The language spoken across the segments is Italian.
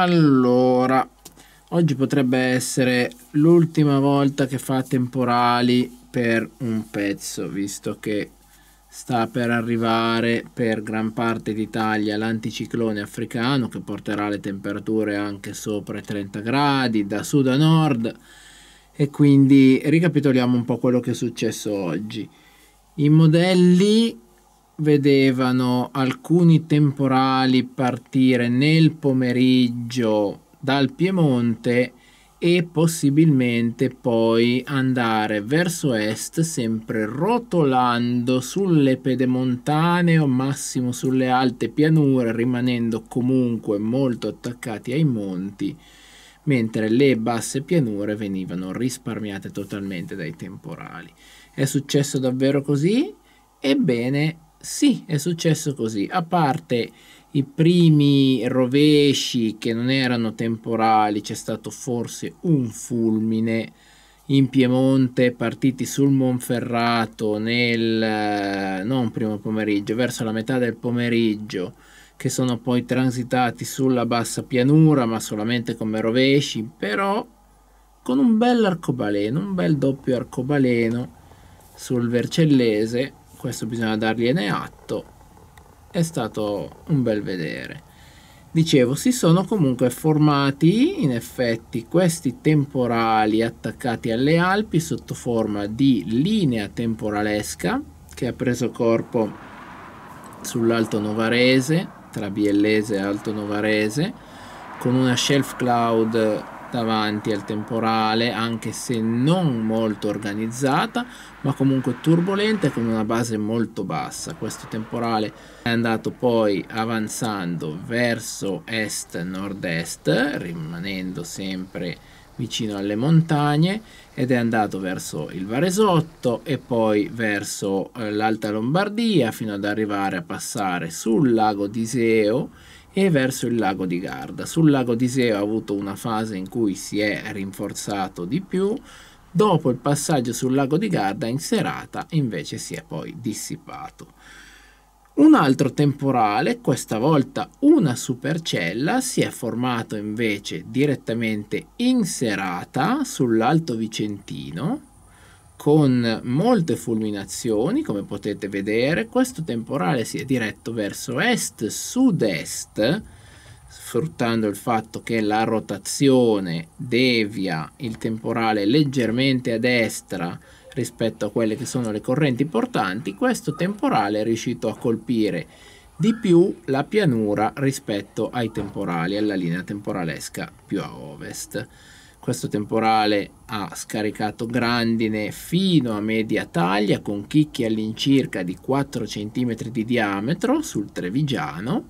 Allora, oggi potrebbe essere l'ultima volta che fa temporali per un pezzo, visto che sta per arrivare per gran parte d'Italia l'anticiclone africano che porterà le temperature anche sopra i 30 gradi da sud a nord e quindi ricapitoliamo un po' quello che è successo oggi. I modelli vedevano alcuni temporali partire nel pomeriggio dal Piemonte e possibilmente poi andare verso est sempre rotolando sulle pedemontane o massimo sulle alte pianure rimanendo comunque molto attaccati ai monti mentre le basse pianure venivano risparmiate totalmente dai temporali. È successo davvero così? Ebbene, sì, è successo così, a parte i primi rovesci che non erano temporali, c'è stato forse un fulmine in Piemonte, partiti sul Monferrato nel eh, non primo pomeriggio, verso la metà del pomeriggio, che sono poi transitati sulla bassa pianura, ma solamente come rovesci, però con un bel arcobaleno, un bel doppio arcobaleno sul Vercellese questo bisogna dargliene atto, è stato un bel vedere. Dicevo, si sono comunque formati in effetti questi temporali attaccati alle Alpi sotto forma di linea temporalesca che ha preso corpo sull'Alto Novarese, tra Biellese e Alto Novarese, con una shelf cloud davanti al temporale anche se non molto organizzata ma comunque turbolenta e con una base molto bassa questo temporale è andato poi avanzando verso est nord est rimanendo sempre vicino alle montagne ed è andato verso il Varesotto e poi verso eh, l'Alta Lombardia fino ad arrivare a passare sul lago d'Iseo e verso il lago di Garda. Sul lago di Seo ha avuto una fase in cui si è rinforzato di più, dopo il passaggio sul lago di Garda in serata invece si è poi dissipato. Un altro temporale, questa volta una supercella, si è formato invece direttamente in serata sull'Alto Vicentino con molte fulminazioni, come potete vedere, questo temporale si è diretto verso est-sud-est, sfruttando il fatto che la rotazione devia il temporale leggermente a destra rispetto a quelle che sono le correnti portanti, questo temporale è riuscito a colpire di più la pianura rispetto ai temporali, alla linea temporalesca più a ovest. Questo temporale ha scaricato grandine fino a media taglia con chicchi all'incirca di 4 cm di diametro sul Trevigiano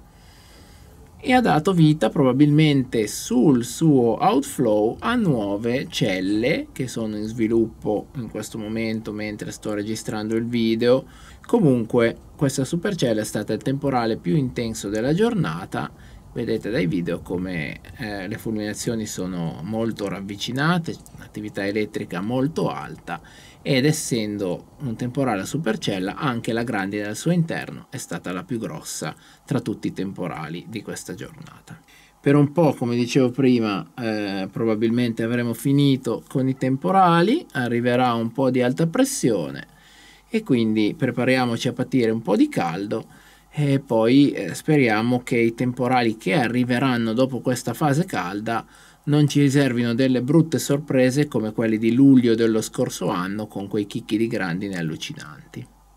e ha dato vita probabilmente sul suo outflow a nuove celle che sono in sviluppo in questo momento mentre sto registrando il video. Comunque questa supercella è stata il temporale più intenso della giornata Vedete dai video come eh, le fulminazioni sono molto ravvicinate, l'attività elettrica molto alta ed essendo un temporale a supercella anche la grandine al suo interno è stata la più grossa tra tutti i temporali di questa giornata. Per un po', come dicevo prima, eh, probabilmente avremo finito con i temporali, arriverà un po' di alta pressione e quindi prepariamoci a patire un po' di caldo e poi eh, speriamo che i temporali che arriveranno dopo questa fase calda non ci riservino delle brutte sorprese come quelle di luglio dello scorso anno con quei chicchi di grandine allucinanti.